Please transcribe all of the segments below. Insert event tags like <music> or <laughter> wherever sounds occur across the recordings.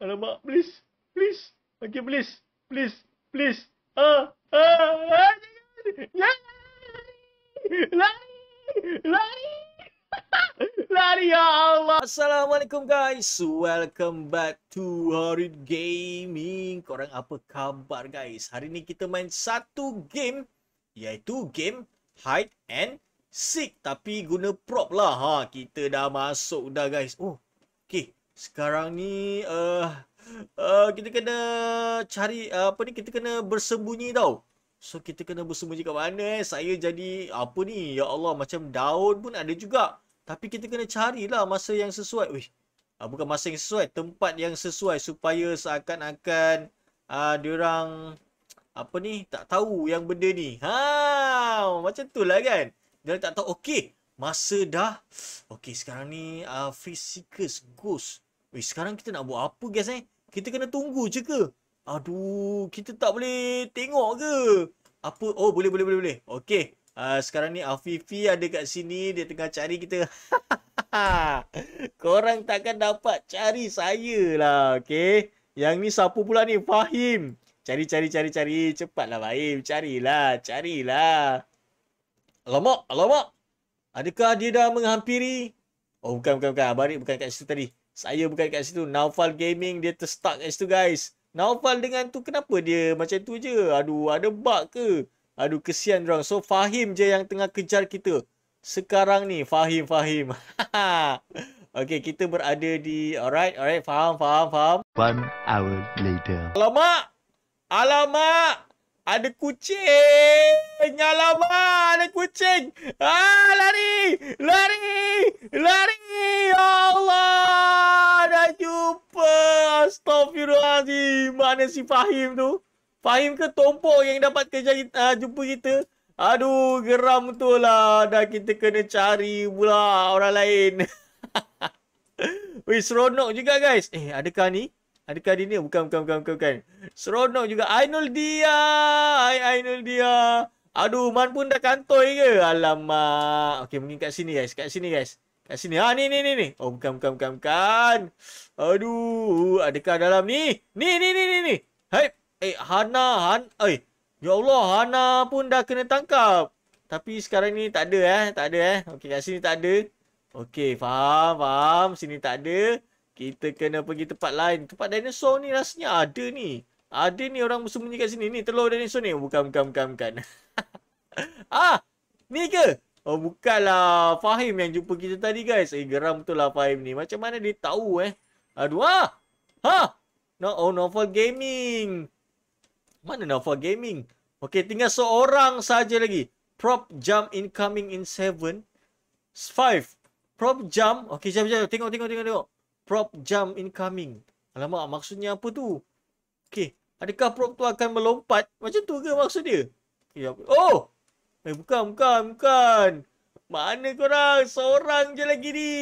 Alamak, please. Please. Okay, please. Please. Please. Ah, ah, ah. Lari. Lari. Lari. <laughs> lari ya Allah. Assalamualaikum guys. Welcome back to Horrid Gaming. Korang apa khabar guys? Hari ni kita main satu game. Iaitu game Hide and Seek. Tapi guna prop lah. Ha, kita dah masuk dah guys. Oh, okay sekarang ni uh, uh, kita kena cari uh, apa ni kita kena bersembunyi tau so kita kena bersembunyi kat mana eh saya jadi apa ni ya Allah macam daun pun ada juga tapi kita kena carilah masa yang sesuai weh uh, ah, bukan masa yang sesuai tempat yang sesuai supaya seakan-akan uh, diorang apa ni tak tahu yang benda ni ha macam itulah kan dia tak tahu okey masa dah okey sekarang ni uh, ah, physicus ghost Eh, sekarang kita nak buat apa guys eh? Kita kena tunggu je ke? Aduh, kita tak boleh tengok ke? Apa? Oh, boleh, boleh, boleh, boleh. Okey. Uh, sekarang ni Afifi ada kat sini. Dia tengah cari kita. <laughs> Korang takkan dapat cari saya lah. Okey. Yang ni siapa pula ni? Fahim. Cari, cari, cari, cari. Cepatlah, Fahim. Carilah, carilah. Alamak, alamak. Adakah dia dah menghampiri? Oh, bukan, bukan, bukan. Abang Arif bukan kat situ tadi. Saya bukan kat situ. Naufal Gaming dia terstuck kat situ guys. Naufal dengan tu kenapa dia macam tu je? Aduh ada bug ke? Aduh kesian diorang. So Fahim je yang tengah kejar kita. Sekarang ni Fahim Fahim. <laughs> okay kita berada di... Alright alright faham faham faham. One hour later. Alamak! Alamak! Ada kucing. Alamak, ada kucing. Ah, lari. Lari. Lari. Ya Allah. Dah jumpa. Astaghfirullahaladzim. Mana si Fahim tu? Fahim ke Tompok yang dapat kerja kita, uh, jumpa kita? Aduh, geram tu lah. Dah kita kena cari pula orang lain. <laughs> Wih, seronok juga guys. Eh, adakah ni? Adakah dia ni? Bukan, bukan, bukan, bukan, bukan. Seronok juga. Ainul dia. Hai, Ainul dia. Aduh, Man pun dah kantoi ke? Alamak. Okay, mungkin kat sini guys. Kat sini guys. Kat sini. Ha, ni, ni, ni, ni. Oh, bukan, bukan, bukan, bukan. Aduh. Adakah dalam ni? Ni, ni, ni, ni, ni. Hai. Eh, Hana. Han. Eh. Ya Allah, Hana pun dah kena tangkap. Tapi sekarang ni tak ada eh. Tak ada eh. Okay, kat sini tak ada. Okay, faham, faham. Sini tak ada. Kita kena pergi tempat lain. Tempat dinosaur ni rasanya ada ni. Ada ni orang bersembunyi kat sini. Ni telur dinosaur ni. Bukan, bukan, bukan, bukan. <laughs> ah! Ni ke? Oh, bukanlah. Fahim yang jumpa kita tadi, guys. Eh, geram betul lah Fahim ni. Macam mana dia tahu, eh? Aduh, ah! Ha! No, oh, Novel Gaming. Mana Novel Gaming? Okay, tinggal seorang saja lagi. Prop jump incoming in seven five. Prop jump. Okay, jap, jap. Tengok, tengok, tengok, tengok prop jump incoming. Alamak, maksudnya apa tu? Okay. Adakah prop tu akan melompat? Macam tu ke maksud dia? Ya, oh! Eh, bukan, bukan, bukan. Mana korang? Seorang je lagi ni.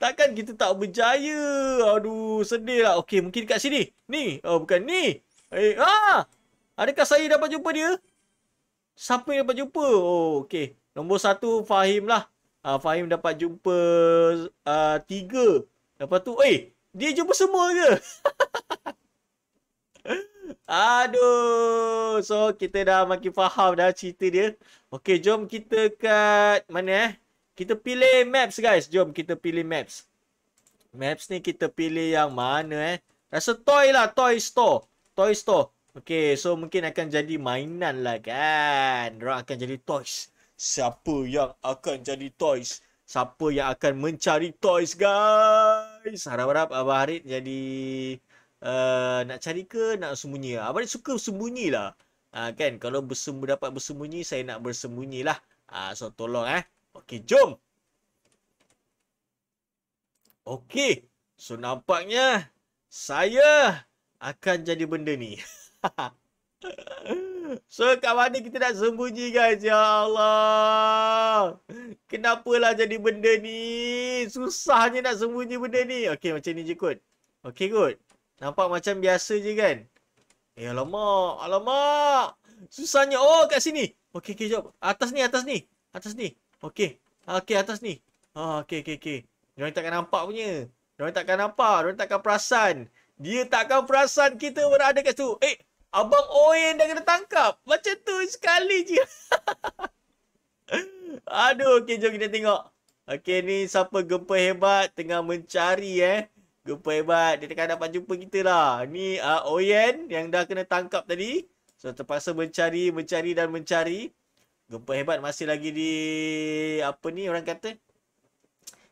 Takkan kita tak berjaya? Aduh, sedih lah. Okay, mungkin dekat sini. Ni. Oh, bukan ni. Eh, ah! Adakah saya dapat jumpa dia? Siapa yang dapat jumpa? Oh, okay. Nombor satu, Fahim lah. Ah, Fahim dapat jumpa uh, Tiga. Lepas tu, eh, dia jumpa semua ke? <laughs> Aduh. So, kita dah makin faham dah cerita dia. Okay, jom kita kat mana eh? Kita pilih maps guys. Jom kita pilih maps. Maps ni kita pilih yang mana eh? Rasa toy lah. Toy store. Toy store. Okay, so mungkin akan jadi mainan lah kan. Mereka akan jadi toys. Siapa yang akan jadi toys? siapa yang akan mencari toys guys. Harap-harap Abah Harid jadi uh, nak cari ke nak sembunyi. Abah Harid suka sembunyi lah. Uh, kan kalau bersembu dapat bersembunyi saya nak bersembunyi lah. Uh, so tolong eh. Okey jom. Okey. So nampaknya saya akan jadi benda ni. <laughs> So kat mana kita nak sembunyi guys Ya Allah Kenapalah jadi benda ni Susahnya nak sembunyi benda ni Okay macam ni je kot Okay kot Nampak macam biasa je kan Eh alamak Alamak Susahnya Oh kat sini Okay okay jom Atas ni atas ni Atas ni Okay Okay atas ni oh, ah, Okay okay okay Mereka takkan nampak punya Mereka takkan nampak Mereka takkan perasan Dia takkan perasan kita berada kat situ Eh Abang Oen dah kena tangkap. Macam tu sekali je. <laughs> Aduh, okey jom kita tengok. Okey ni siapa gempa hebat tengah mencari eh. Gempa hebat. Dia tengah dapat jumpa kita lah. Ni uh, ah, Oyen yang dah kena tangkap tadi. So terpaksa mencari, mencari dan mencari. Gempa hebat masih lagi di apa ni orang kata.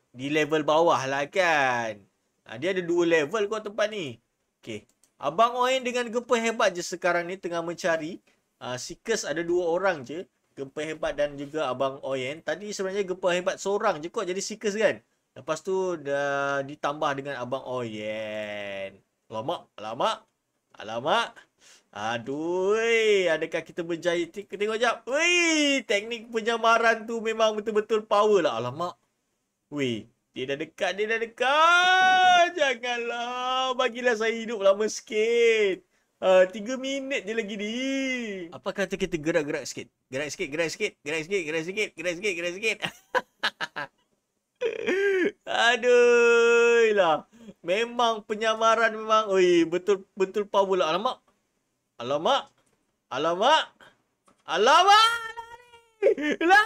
Di level bawah lah kan. Ha, dia ada dua level kot tempat ni. Okay. Abang Oin dengan gempa hebat je sekarang ni tengah mencari. Uh, Seekers ada dua orang je. Gempa hebat dan juga Abang Oin. Tadi sebenarnya gempa hebat seorang je kot jadi Seekers kan. Lepas tu dah ditambah dengan Abang Oin. Alamak, alamak. Alamak. Aduh, adakah kita berjaya? tengok jap. Wih, teknik penyamaran tu memang betul-betul power lah. Alamak. Wih, dia dah dekat, dia dah dekat. Janganlah. Bagilah saya hidup lama sikit. Uh, tiga minit je lagi ni. Apa kata kita gerak-gerak sikit? Gerak sikit, gerak sikit, gerak sikit, gerak sikit, gerak sikit, gerak sikit. <laughs> Aduh lah. Memang penyamaran memang. Ui, betul betul power lah. Alamak. Alamak. Alamak. Alamak. Lari. Lari.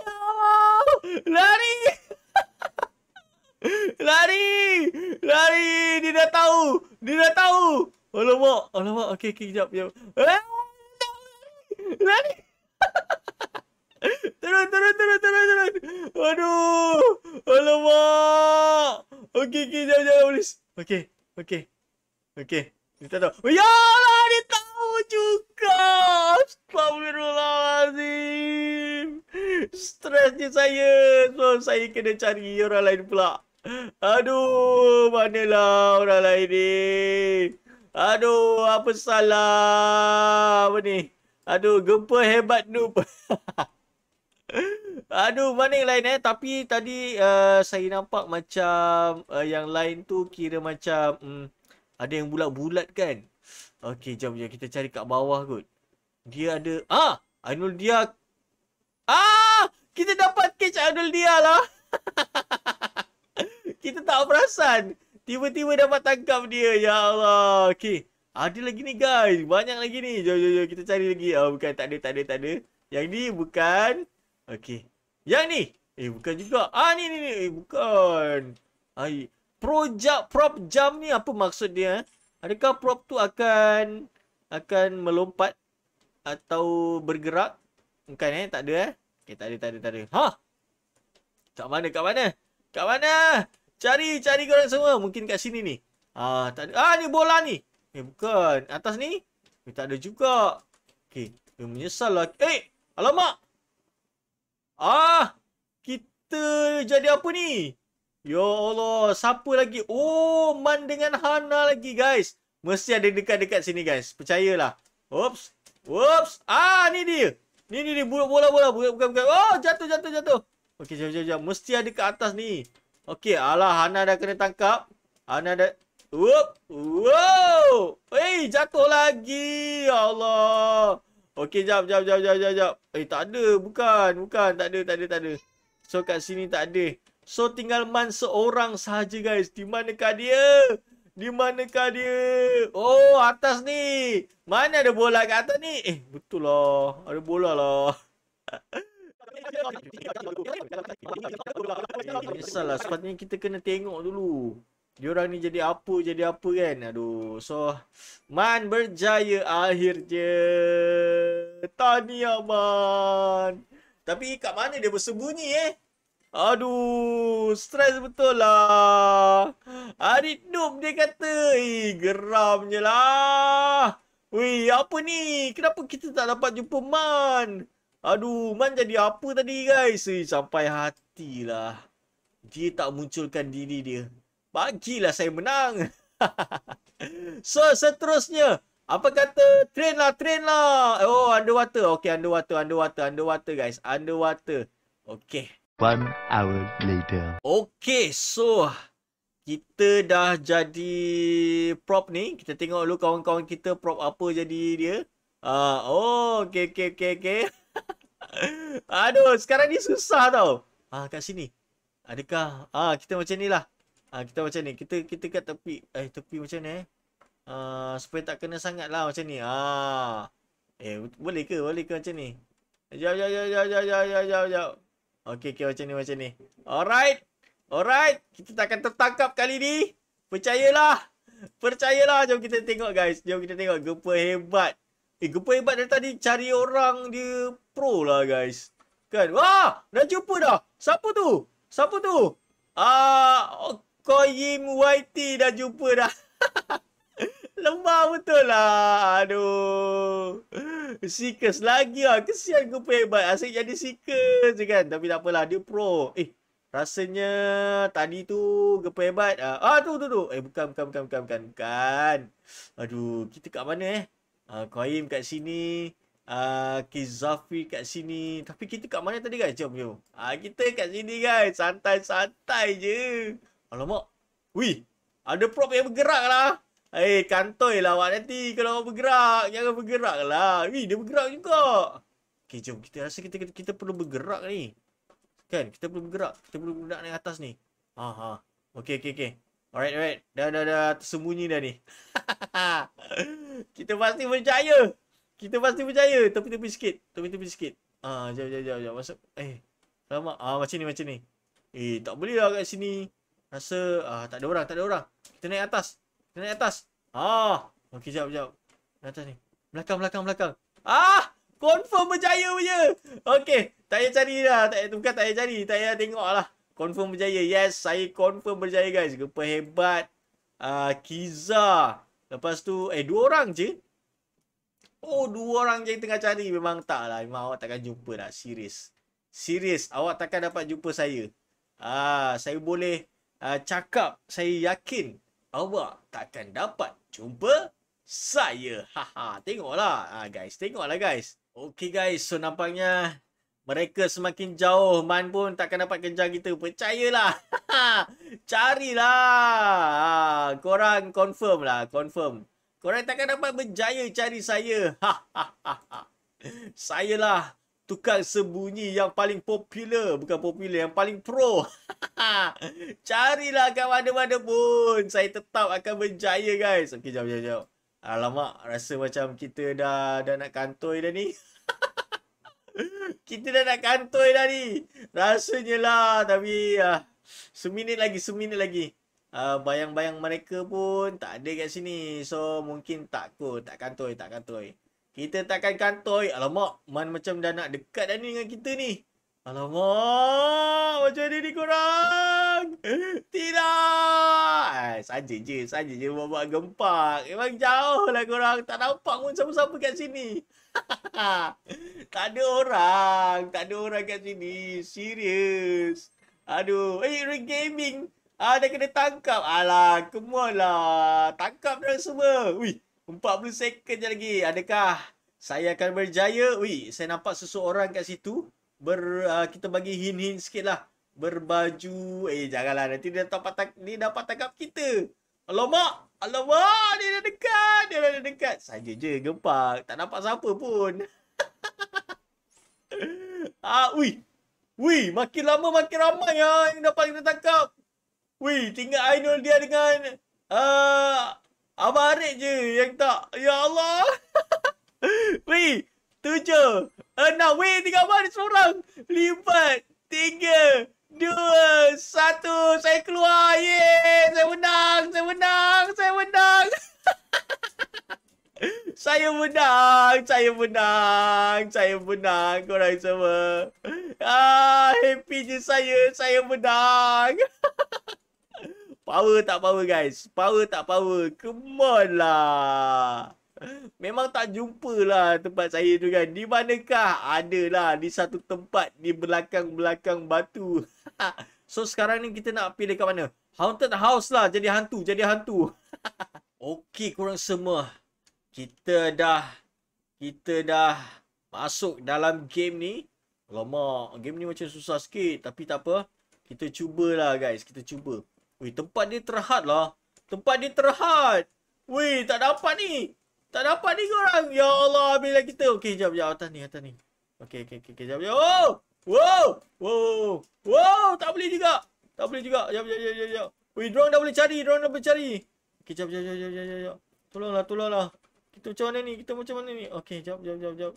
Lari. Lari. Lari! Lari! Dia dah tahu! Dia dah tahu! Alamak! Alamak! Okey, okey, kejap. Eh! Lari! Lari! <laughs> Turun, turun, turun, turun, turun! Aduh! Alamak! Okey, okey, jap, jap, polis. Okey, okey. Okey. Dia tak tahu. Ya Allah! Dia tahu juga! Astagfirullahaladzim! Stresnya saya! So, saya kena cari orang lain pula. Aduh, mana lah orang lain ni. Aduh, apa salah? Apa ni? Aduh, gempa hebat tu. <laughs> Aduh, mana yang lain eh? Tapi tadi uh, saya nampak macam uh, yang lain tu kira macam um, ada yang bulat-bulat kan? Okey, jom jom kita cari kat bawah kot. Dia ada... Ah! Anul dia... Ah! Kita dapat catch Anul dia lah. <laughs> kita tak perasan. Tiba-tiba dapat tangkap dia. Ya Allah. Okey. Ada lagi ni guys. Banyak lagi ni. Jom, jom, jom. Kita cari lagi. Oh, bukan. Tak ada, tak ada, tak ada. Yang ni bukan. Okey. Yang ni. Eh, bukan juga. Ah, ni, ni, ni. Eh, bukan. Ai. Projak prop jam ni apa maksud dia? Eh? Adakah prop tu akan akan melompat atau bergerak? Bukan eh, tak ada eh. Okey, tak ada, tak ada, tak ada. Ha. Kat mana? Kat mana? Kat mana? Cari, cari korang semua. Mungkin kat sini ni. Ah, tak ada. Ah, ni bola ni. Eh, bukan. Atas ni? Eh, tak ada juga. Okey. Eh, menyesal lah. Eh, alamak. Ah, kita jadi apa ni? Ya Allah, siapa lagi? Oh, Man dengan Hana lagi, guys. Mesti ada dekat-dekat sini, guys. Percayalah. Oops. Oops. Ah, ni dia. Ni, ni, ni. Bola-bola. bola. Bukan-bukan. Oh, jatuh, jatuh, jatuh. Okay, jatuh, jatuh. Mesti ada kat atas ni. Okey, alah Hana dah kena tangkap. Hana dah Woop. Woop. Eh, jatuh lagi. Ya Allah. Okey, jap jap jap jap jap jap. Eh, tak ada. Bukan, bukan. Tak ada, tak ada, tak ada. So kat sini tak ada. So tinggal man seorang sahaja guys. Di manakah dia? Di manakah dia? Oh, atas ni. Mana ada bola kat atas ni? Eh, betul lah. Ada bola lah. <laughs> Salah sepatutnya kita kena tengok dulu Orang ni jadi apa jadi apa kan Aduh So Man berjaya akhirnya Tahniah Man Tapi kat mana dia bersembunyi eh Aduh stress betul lah Adik noob dia kata Eh geramnya lah Weh apa ni Kenapa kita tak dapat jumpa Man Aduh, Man jadi apa tadi guys? Eh, sampai hatilah. Dia tak munculkan diri dia. Bagilah saya menang. so, <laughs> seterusnya. Apa kata? Train lah, train lah. Oh, underwater. Okay, underwater, underwater, underwater guys. Underwater. Okay. One hour later. Okay, so... Kita dah jadi prop ni. Kita tengok dulu kawan-kawan kita prop apa jadi dia. Uh, oh, okay, okay, okay, okay. <laughs> <laughs> Aduh, sekarang ni susah tau. Ah, kat sini. Adakah? Ah, kita macam ni lah. Ah, kita macam ni. Kita kita kat tepi. Eh, tepi macam ni eh. Ah, supaya tak kena sangat lah macam ni. Ah. Eh, boleh ke? Boleh ke macam ni? Jauh, jauh, jauh, jauh, jauh, jauh, jauh, jauh. Okay, okay, macam ni, macam ni. Alright. Alright. Kita takkan tertangkap kali ni. Percayalah. Percayalah. Jom kita tengok guys. Jom kita tengok. Gempa hebat. Eh, Gempa hebat dari tadi cari orang dia pro lah guys. Kan? Wah! Dah jumpa dah! Siapa tu? Siapa tu? Ah, uh, Koyim YT dah jumpa dah. <laughs> Lemah betul lah. Aduh. Seekers lagi lah. Kesian aku pebat. Asyik ah, jadi seekers je kan. Tapi tak apalah. Dia pro. Eh. Rasanya tadi tu gepa hebat. Ah, ah tu tu tu. Eh bukan bukan bukan bukan bukan. bukan. Aduh, kita kat mana eh? Ah, Koim kat sini. Okay, ah, Zafi kat sini. Tapi kita kat mana tadi guys? Jom, jom. Ah, kita kat sini guys. Santai-santai je. Alamak. Wih. Ada prop yang bergerak lah. Eh, kantoi lah awak nanti. Kalau awak bergerak, jangan bergerak lah. Wih, dia bergerak juga. Okay, jom. Kita rasa kita kita, kita perlu bergerak ni. Kan? Kita perlu bergerak. Kita perlu bergerak naik atas ni. Ah, ah. Okay, okay, okay. Alright, alright. Dah, dah, dah. Tersembunyi dah ni. <laughs> kita pasti berjaya. Kita pasti percaya tapi tepi sikit. tapi tepi sikit. Ah, jap jap jap jap masuk. Eh. Lama. Ah, macam ni macam ni. Eh, tak boleh lah kat sini. Rasa ah tak ada orang, tak ada orang. Kita naik atas. Kita naik atas. Ah, okey jap jap. Naik atas ni. Belakang belakang belakang. Ah, confirm berjaya punya. Okey, tak payah cari dah. Tak payah tukar, tak payah cari. Tak payah tengok lah. Confirm berjaya. Yes, saya confirm berjaya guys. Gepa hebat. Ah, Kiza. Lepas tu, eh dua orang je. Oh, dua orang yang tengah cari memang tak lah. Memang awak takkan jumpa lah. Serius. Serius. Awak takkan dapat jumpa saya. Ah, saya boleh uh, cakap. Saya yakin awak takkan dapat jumpa saya. Haha, tengoklah. Ah, guys, tengoklah guys. Okay guys, so nampaknya mereka semakin jauh. Man pun takkan dapat kejar kita. Percayalah. <laughs> Carilah. Ah, korang confirm lah. Confirm. Korang takkan dapat berjaya cari saya. <laughs> Sayalah tukang sembunyi yang paling popular. Bukan popular, yang paling pro. <laughs> Carilah kat mana-mana pun. Saya tetap akan berjaya guys. Okay, jom, jom, jom. Alamak, rasa macam kita dah, dah nak kantoi dah ni. <laughs> kita dah nak kantoi dah ni. Rasanya lah. Tapi uh, seminit lagi, seminit lagi uh, bayang-bayang mereka pun tak ada kat sini. So mungkin tak kot, tak kantoi, tak kantoi. Kita takkan kantoi. Alamak, man macam dah nak dekat dah ni dengan kita ni. Alamak, macam ni ni korang. Tidak. Eh, saja je, saja je buat-buat gempak. Memang jauh lah korang. Tak nampak pun siapa-siapa kat sini. <laughs> tak ada orang. Tak ada orang kat sini. Serius. Aduh. Eh, hey, gaming. Ah, dah kena tangkap. Alah, come on lah. Tangkap dah semua. Ui, 40 second je lagi. Adakah saya akan berjaya? Ui, saya nampak seseorang kat situ. Ber, uh, kita bagi hint-hint sikit lah. Berbaju. Eh, janganlah. Nanti dia dapat, tang dia dapat tangkap kita. Alamak. Alamak, dia dah dekat. Dia dah dekat. Saja je, gempak. Tak nampak siapa pun. <laughs> ah, ui. wih, makin lama makin ramai lah yang dapat kita tangkap. Wih, tinggal Ainul dia dengan uh, ah, Abang Arif je yang tak. Ya Allah. <laughs> Wih, tujuh. Enam. Wih, tinggal Abang Arif seorang. lima, Tiga. Dua. Satu. Saya keluar. Yeay. Saya menang. Saya menang. Saya menang. <laughs> saya menang. Saya menang. Saya menang. Korang semua. Ah, happy je saya. Saya menang. <laughs> Power tak power guys. Power tak power. Come on lah. Memang tak jumpa lah tempat saya tu kan. Di manakah? lah di satu tempat di belakang-belakang batu. <laughs> so sekarang ni kita nak pilih dekat mana? Haunted house lah. Jadi hantu. Jadi hantu. <laughs> okay korang semua. Kita dah... Kita dah masuk dalam game ni. Lama. Game ni macam susah sikit. Tapi tak apa. Kita cubalah guys. Kita cuba. Weh, tempat dia terhad lah. Tempat dia terhad. Weh, tak dapat ni. Tak dapat ni korang. Ya Allah, habislah kita. Okey, jap, jap. Atas ni, atas ni. Okey, okey, okey. Jap, jap. Oh! Wow! Wow! Wow! Tak boleh juga. Tak boleh juga. Jap, jap, jap, jap, jap. Weh, diorang dah boleh cari. Diorang dah boleh cari. Okey, jap, jap, jap, jap, jap, jap, jap. Tolonglah, tolonglah. Kita macam mana ni? Kita macam mana ni? Okey, jap, jap, jap, jap.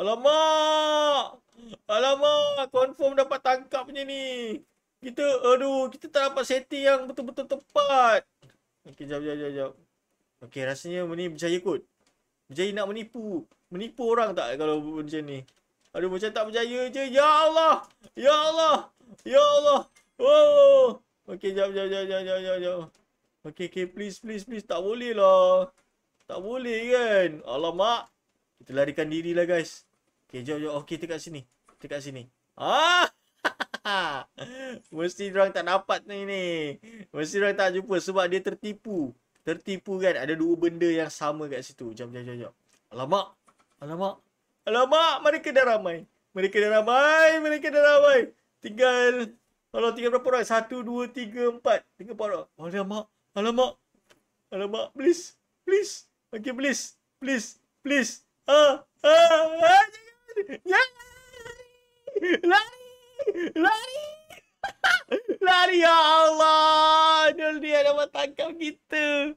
Alamak! Alamak! Confirm dapat tangkap punya ni. Kita, aduh, kita tak dapat setting yang betul-betul tepat. Okey, jap, jap, jap, jap. Okey, rasanya ni berjaya kot. Berjaya nak menipu. Menipu orang tak kalau macam ni? Aduh, macam tak berjaya je. Ya Allah! Ya Allah! Ya Allah! Oh! Okey, jap, jap, jap, jap, jap, jap, jap. Okey, okey, please, please, please. Tak boleh lah. Tak boleh kan? Alamak. Kita larikan dirilah, guys. Okey, jap, jap. Okey, dekat sini. Dekat sini. Ah! <laughs> Mesti orang tak dapat ni ni. Mesti orang tak jumpa sebab dia tertipu. Tertipu kan ada dua benda yang sama kat situ. Jom jom jom jom. Alamak. Alamak. Alamak, mereka dah ramai. Mereka dah ramai, mereka dah ramai. Tinggal kalau tinggal berapa orang? Satu, dua, tiga, empat. Tinggal berapa? orang. Alamak. Alamak. Alamak. Please. Please. Okay, please. Please. Please. Ah. Ah. Ah. Jangan. Jangan. Lari. Lari <laughs> Lari ya Allah Nol dia dapat tangkap kita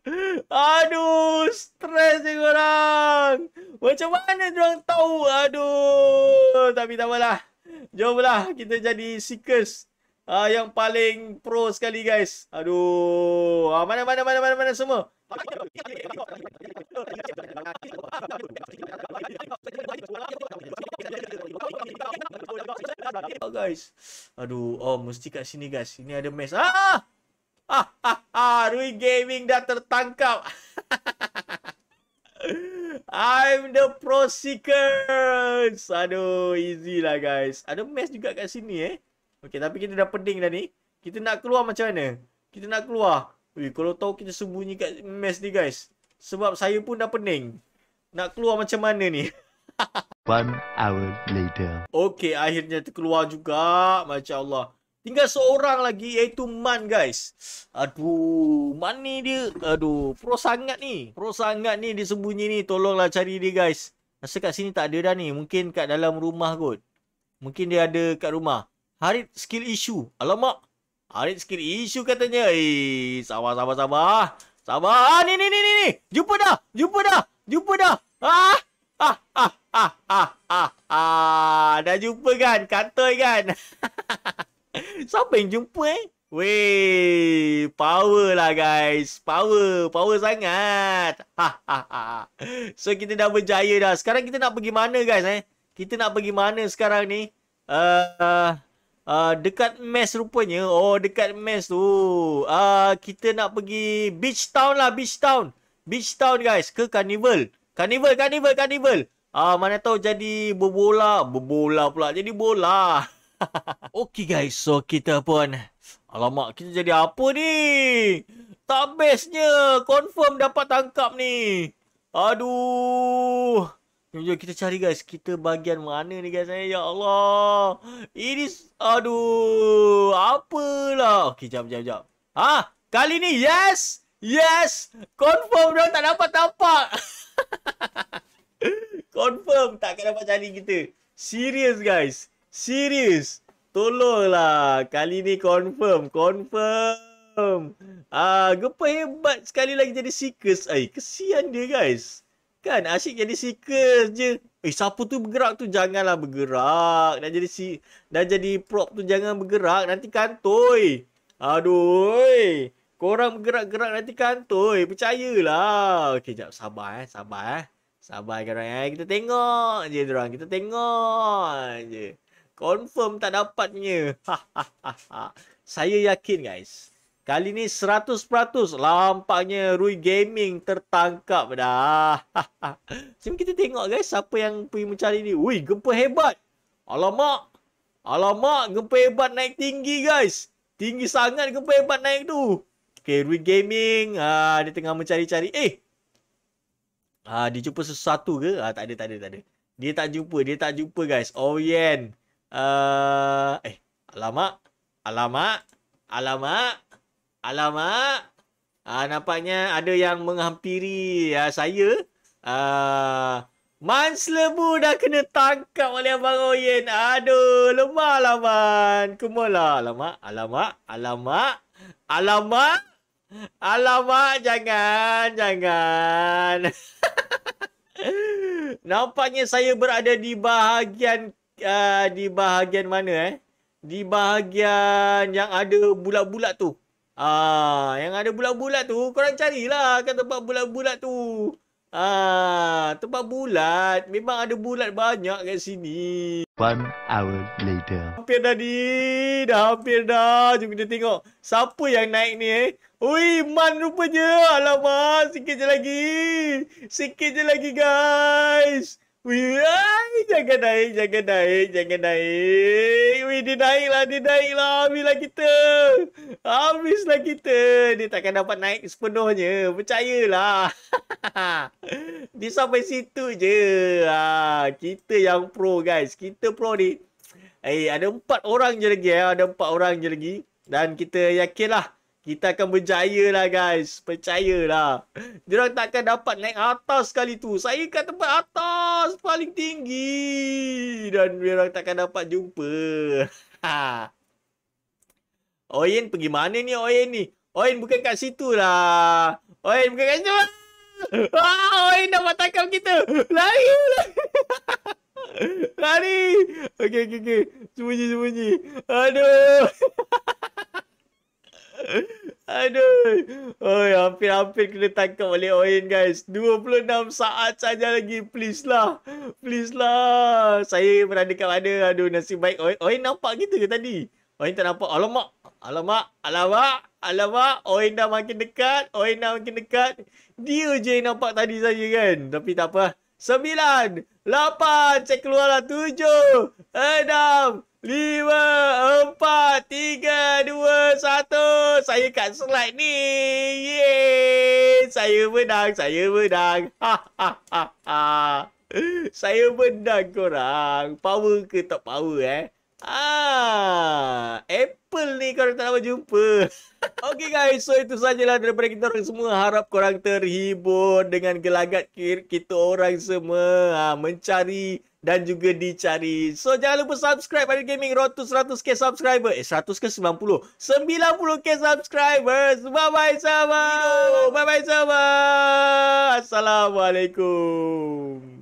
Aduh Stres ni orang. Macam mana orang tahu Aduh Tapi tak apalah Jomlah kita jadi seekers uh, Yang paling pro sekali guys Aduh ah, Mana mana mana mana mana semua Oh guys. Aduh, oh mesti kat sini guys. Ini ada mesh. Ah! Ah, ah, ah. Rui Gaming dah tertangkap. <laughs> I'm the pro seekers. Aduh, easy lah guys. Ada mesh juga kat sini eh. Okay, tapi kita dah pending dah ni. Kita nak keluar macam mana? Kita nak keluar. Ui, kalau tahu kita sembunyi kat mes ni guys. Sebab saya pun dah pening. Nak keluar macam mana ni? <laughs> One hour later. Okay, akhirnya terkeluar juga. Macam Allah. Tinggal seorang lagi iaitu Man guys. Aduh, Man ni dia. Aduh, pro sangat ni. Pro sangat ni dia sembunyi ni. Tolonglah cari dia guys. Rasa kat sini tak ada dah ni. Mungkin kat dalam rumah kot. Mungkin dia ada kat rumah. Harit skill issue. Alamak. Arit sikit isu katanya. Eh, sabar, sabar, sabar. Sabar. Ah, ni, ni, ni, ni, Jumpa dah. Jumpa dah. Jumpa dah. Ah. Ah, ah, ah, ah, ah, ah. Dah jumpa kan? Kantoi kan? <laughs> Siapa yang jumpa eh? Weh, power lah guys. Power, power sangat. Ha, ha ha ha, so, kita dah berjaya dah. Sekarang kita nak pergi mana guys eh? Kita nak pergi mana sekarang ni? Eh... Uh, uh, Uh, dekat mes rupanya. Oh, dekat mes tu. Uh, kita nak pergi beach town lah. Beach town. Beach town guys. Ke carnival. Carnival, carnival, carnival. Ah uh, mana tahu jadi berbola. Berbola pula. Jadi bola. <laughs> okay guys. So, kita pun. Alamak, kita jadi apa ni? Tak bestnya. Confirm dapat tangkap ni. Aduh. Jom, jom kita cari guys. Kita bahagian mana ni guys. Eh? Ya Allah. Ini. Aduh. Apalah. Okey, jap, jap, jap. Ha? Kali ni yes. Yes. Confirm dah tak dapat tapak. <laughs> Confirm tak takkan dapat cari kita. Serius guys. Serius. Tolonglah. Kali ni confirm. Confirm. Ah, Gepa hebat sekali lagi jadi sikus. Ay, kesian dia guys. Kan asyik jadi seeker je. Eh siapa tu bergerak tu janganlah bergerak. Dah jadi si dah jadi prop tu jangan bergerak nanti kantoi. Aduh. kau eh. Korang bergerak-gerak nanti kantoi. Percayalah. Okey jap sabar eh, sabar eh. Sabar korang eh. Kita tengok je dorang. Kita tengok je. Confirm tak dapatnya. <laughs> Saya yakin guys. Kali ni 100% lampaknya Rui Gaming tertangkap dah. <laughs> Sim kita tengok guys siapa yang pergi mencari ni. Wuih gempa hebat. Alamak. Alamak gempa hebat naik tinggi guys. Tinggi sangat gempa hebat naik tu. Okay Rui Gaming ha, dia tengah mencari-cari. Eh. Ha, dia jumpa sesuatu ke? Ha, tak ada, tak ada, tak ada. Dia tak jumpa, dia tak jumpa guys. Oh yeah. Uh, eh, alamak. Alamak. Alamak. Alamak. Uh, nampaknya ada yang menghampiri uh, saya. Uh, ah, Mans Lebu dah kena tangkap oleh Abang Oyen. Aduh, lemah lah Man. Kemulah. Alamak, alamak, alamak, alamak. Alamak, jangan, jangan. <laughs> Nampaknya saya berada di bahagian uh, di bahagian mana eh? Di bahagian yang ada bulat-bulat tu. Ah, yang ada bulat-bulat tu, korang carilah kat tempat bulat-bulat tu. Ah, tempat bulat. Memang ada bulat banyak kat sini. One hour later. Hampir dah di. Dah hampir dah. Jom kita tengok. Siapa yang naik ni eh? Ui, Man rupanya. Alamak, sikit je lagi. Sikit je lagi guys. Wih, jangan naik, jangan naik, jangan naik. Wih, dia naiklah, dia lah, Habislah kita. Habislah kita. Dia takkan dapat naik sepenuhnya. Percayalah. <laughs> dia sampai situ je. Ha, kita yang pro, guys. Kita pro ni. Eh, ada empat orang je lagi. Ya. Ada empat orang je lagi. Dan kita yakinlah. Kita akan berjaya lah guys. Percayalah. Diorang takkan dapat naik atas sekali tu. Saya kat tempat atas. Paling tinggi. Dan diorang takkan dapat jumpa. <laughs> Ha. Oyen pergi mana ni Oyen ni? Oyen bukan kat situ lah. Oyen bukan kat situ. Ah, <laughs> Oyen dapat takam kita. Lari. <laughs> Lari. Lari. Okay, okay, okay. Sembunyi, sembunyi. Aduh. Aduh. Oi, hampir-hampir kena tangkap oleh Oin guys. 26 saat saja lagi. Please lah. Please lah. Saya berada dekat mana? Aduh, nasib baik. Oin, Oin nampak kita ke tadi? Oin tak nampak. Alamak. Alamak. Alamak. Alamak. Oin dah makin dekat. Oin dah makin dekat. Dia je yang nampak tadi saja kan. Tapi tak apa. Sembilan. Lapan. Cek keluarlah. Tujuh. Enam. Lima. Oh. Tiga, dua, satu. Saya kat slide ni. Yeay. Saya menang. Saya menang. Ha, ha, ha, saya menang korang. Power ke tak power eh? Ah, Apple ni korang tak dapat jumpa. <laughs> Okey guys, so itu sajalah daripada kita orang semua. Harap korang terhibur dengan gelagat kita orang semua. Ha, mencari dan juga dicari. So jangan lupa subscribe Adil Gaming Road to 100k subscriber. Eh 100 ke 90? 90k subscribers. Bye bye sama. Bye bye sama. Assalamualaikum.